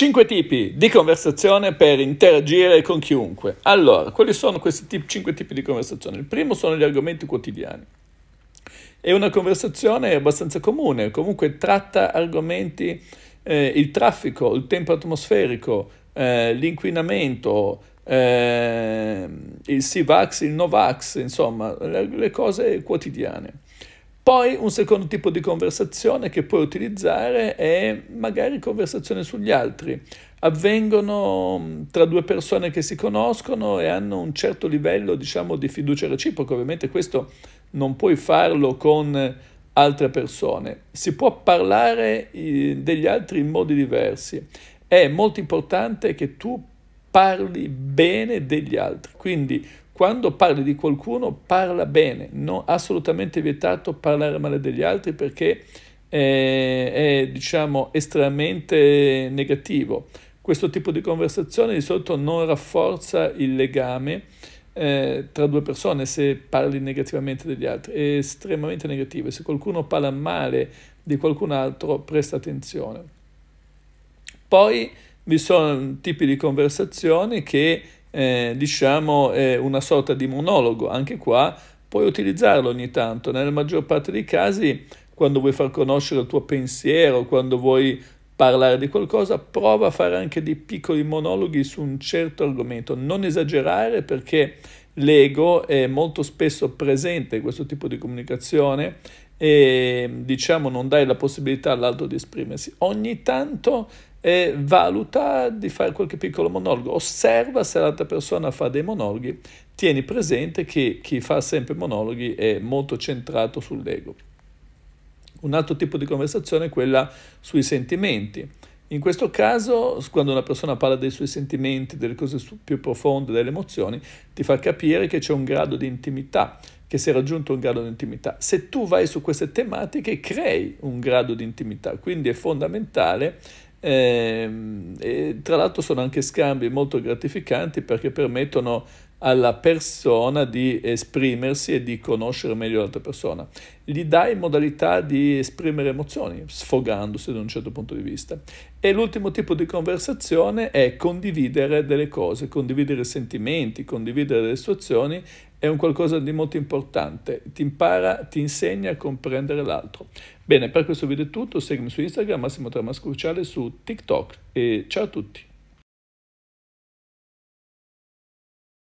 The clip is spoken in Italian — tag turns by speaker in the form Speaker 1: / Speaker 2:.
Speaker 1: 5 tipi di conversazione per interagire con chiunque. Allora, quali sono questi tip, 5 tipi di conversazione? Il primo sono gli argomenti quotidiani. È una conversazione abbastanza comune, comunque tratta argomenti, eh, il traffico, il tempo atmosferico, eh, l'inquinamento, eh, il SIVAX, il NOVAX, insomma, le, le cose quotidiane. Poi un secondo tipo di conversazione che puoi utilizzare è magari conversazione sugli altri. Avvengono mm, tra due persone che si conoscono e hanno un certo livello diciamo, di fiducia reciproca. Ovviamente questo non puoi farlo con altre persone. Si può parlare degli altri in modi diversi. È molto importante che tu parli bene degli altri. Quindi quando parli di qualcuno, parla bene, non assolutamente vietato parlare male degli altri perché è, eh, è diciamo, estremamente negativo. Questo tipo di conversazione di solito non rafforza il legame eh, tra due persone se parli negativamente degli altri, è estremamente negativo. Se qualcuno parla male di qualcun altro, presta attenzione. Poi vi sono tipi di conversazioni che eh, diciamo, eh, una sorta di monologo, anche qua puoi utilizzarlo ogni tanto, nella maggior parte dei casi quando vuoi far conoscere il tuo pensiero, quando vuoi parlare di qualcosa, prova a fare anche dei piccoli monologhi su un certo argomento, non esagerare perché l'ego è molto spesso presente in questo tipo di comunicazione e diciamo non dai la possibilità all'altro di esprimersi. Ogni tanto eh, valuta di fare qualche piccolo monologo, osserva se l'altra persona fa dei monologhi, tieni presente che chi fa sempre monologhi è molto centrato sull'ego. Un altro tipo di conversazione è quella sui sentimenti. In questo caso, quando una persona parla dei suoi sentimenti, delle cose più profonde, delle emozioni, ti fa capire che c'è un grado di intimità, che si è raggiunto un grado di intimità. Se tu vai su queste tematiche, crei un grado di intimità, quindi è fondamentale. Eh, tra l'altro sono anche scambi molto gratificanti perché permettono alla persona di esprimersi e di conoscere meglio l'altra persona. Gli dai modalità di esprimere emozioni, sfogandosi da un certo punto di vista. E l'ultimo tipo di conversazione è condividere delle cose, condividere sentimenti, condividere delle situazioni è un qualcosa di molto importante, ti impara, ti insegna a comprendere l'altro. Bene, per questo video è tutto, seguimi su Instagram, Massimo Tramascurciale su TikTok e ciao a tutti.